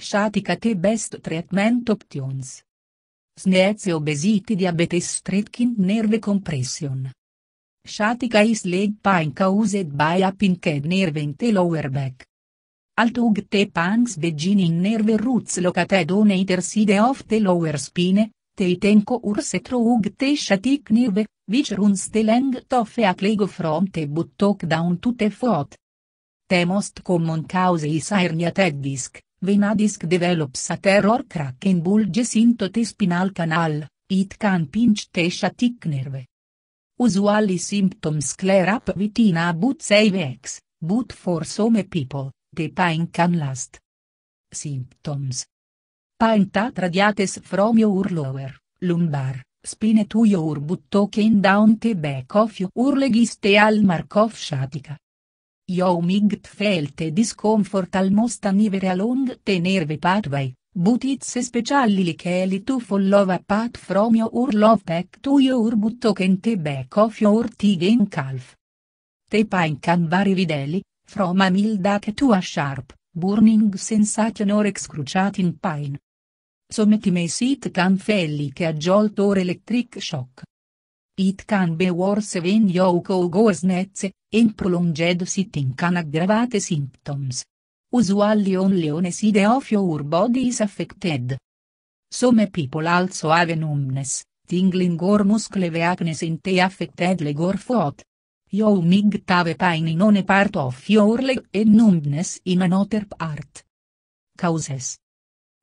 Shatika te best treatment options. SNEEZ obesity diabetes striking nerve compression. Shatika is leg pain caused by a pinched nerve in the lower back. Altug te pangs begin in nerve roots locate donator side of the lower spine, te tenco urse trug te shatik nerve, which runs the length of a clego from te buttock down to the foot. The most common cause is herniated disc, Venadisk develops a terror crack in bulges into the spinal canal, it can pinch te sciatic nerve. Usually symptoms clear up within about 6 weeks, but for some people, the pain can last. Symptoms. Pain that radiates from your lower, lumbar, spine to your buttock and down the back of your legs al mark of shatika. Joumigtfelt discomfort almost anivere along the nerve pathway, but it's especially likely to follow a path from your love back to your buttock and the back of your tig and calf. The pain can vary widely, from a mild ache to a sharp, burning sensation or excruciating pain. Some may sit can feel like a jolt or electric shock. It can be worse when you cause nets, and prolonged sitting can aggravate symptoms. Usually only on side of your body is affected. Some people also have numbness, tingling or muscle weakness in the affected leg or foot. Your mig have pain in one part of your leg and numbness in another part. Causes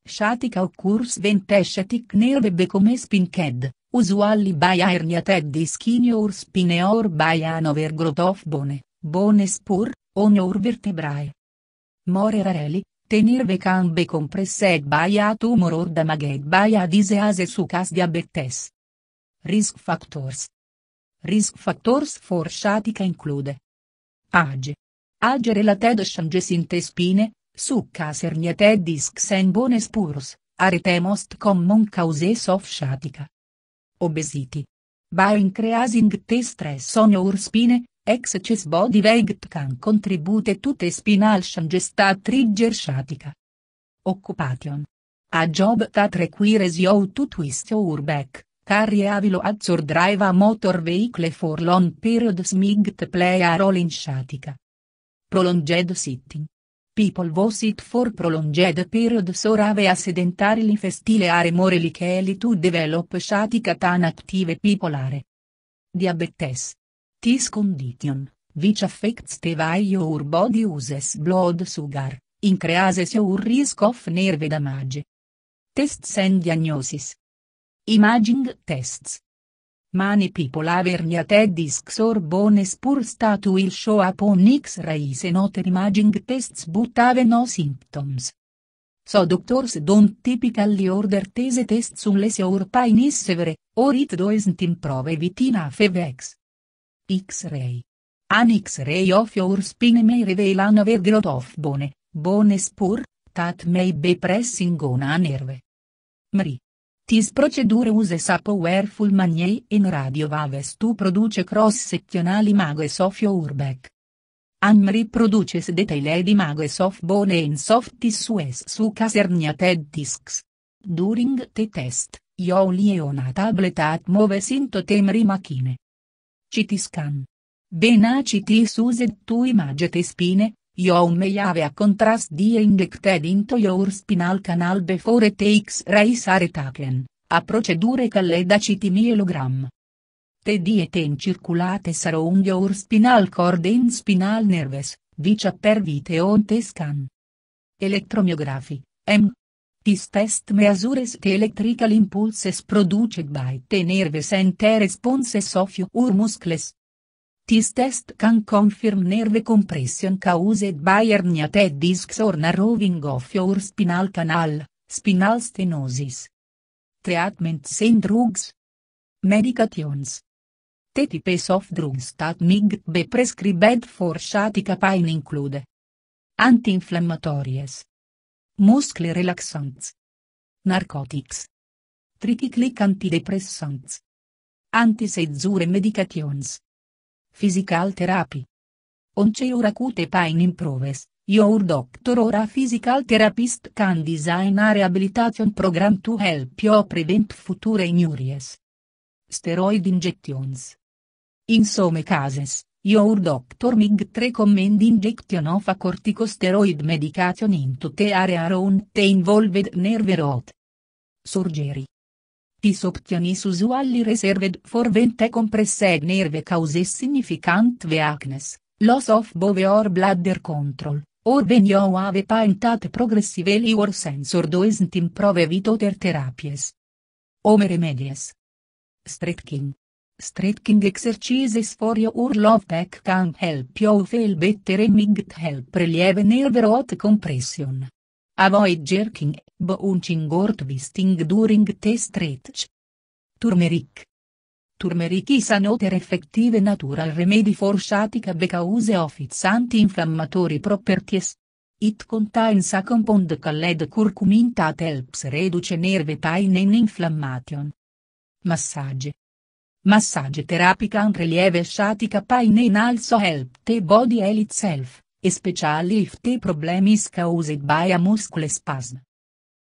Shatica occurs when the sciatic nerve becomes pinched. Usuali by Airniated Ischinior Spineor by Hanover Grotov Bone, Bone Spur, Onor Vertebrae. More Rareli, Tenirve Cambe Compressed by A Tumor or Damaged by A Disease Sucas Diabetes. Risk Factors Risk Factors for Sciatica include Age. Age related changes in te spine, succas herniated discs and bone spurs, are the most common causes of sciatica obesity. By increasing the stress on your spine, excess body weight can contribute to the spinal changes that trigger sciatica. Occupation. A job that requires you to twist your back, carry a wheel or drive a motor vehicle for long periods might play a role in sciatica. Prolonged sitting people visit for prolonged periods or have a sedentary lifestyle are more likely to develop sciatica an active people are. Diabetes. This condition, which affects the way your body uses blood sugar, increases your risk of nerve damage. Tests and diagnosis. Imaging tests. Mani people a discs Discsor bones pur statu il show upon x-rays and other imaging tests but have no symptoms. So doctors don't typically order these tests unless your pain is severe, or it doesn't improve vitina fevex. X-ray. An X-ray of your spine may reveal an overgrowth of bone, bone spur, that may be pressing on a nerve. MRI. Tis procedure uses a powerful maniei in radio vaves tu produce cross-sectionali mago e your back. Amri produce produces mago e of bone in soft tissues su casernia ted discs. During the test, io li e una tablet at move sintotemri machine. CT scan. Vena CT used tu image e spine, You may have a contrast D injected into your spinal canal before takes rays are taken, a procedure calle da citi called acetimyelogram. The in circulate sarong your spinal cord in spinal nerves, vicia per vite on the scan. Electromyography, M. This test measures the electrical impulses produced by the nerves and the responses of your muscles. This test can confirm nerve compression caused by herniated discs or narrowing of your spinal canal, spinal stenosis. Treatments and drugs. Medications. The types of drugs that MIG be prescribed for sciatica pain include anti-inflammatories, muscle relaxants, narcotics, tricyclic antidepressants, anti-seizure medications. Physical Therapy. Onceur acute pain improves, your doctor or a physical therapist can design a rehabilitation program to help you prevent future injuries. Steroid injections. In some cases, your doctor MIG 3 recommend injection of a corticosteroid medication into the area around the involved nerve root. Surgery. Disoptionis usuali reserved for vente compressed nerve causes significant weakness, loss of bove or bladder control, or when you have painted progressively or sensor doesn't improve vitoter other therapies. Home remedies. Stretching. Stretching exercises for your love pack can help you feel better and might help relieve nerve rot compression. Avoid jerking, bouncing or twisting during the stretch. Turmeric. Turmeric is another effective natural remedy for sciatica because of its anti-inflammatory properties. It contains a compound called curcumin that helps reduce nerve pain and inflammation. Massage. Massage therapy can relieve sciatica pain and also help the body heal itself. especially if the problem is caused by a muscle spasm.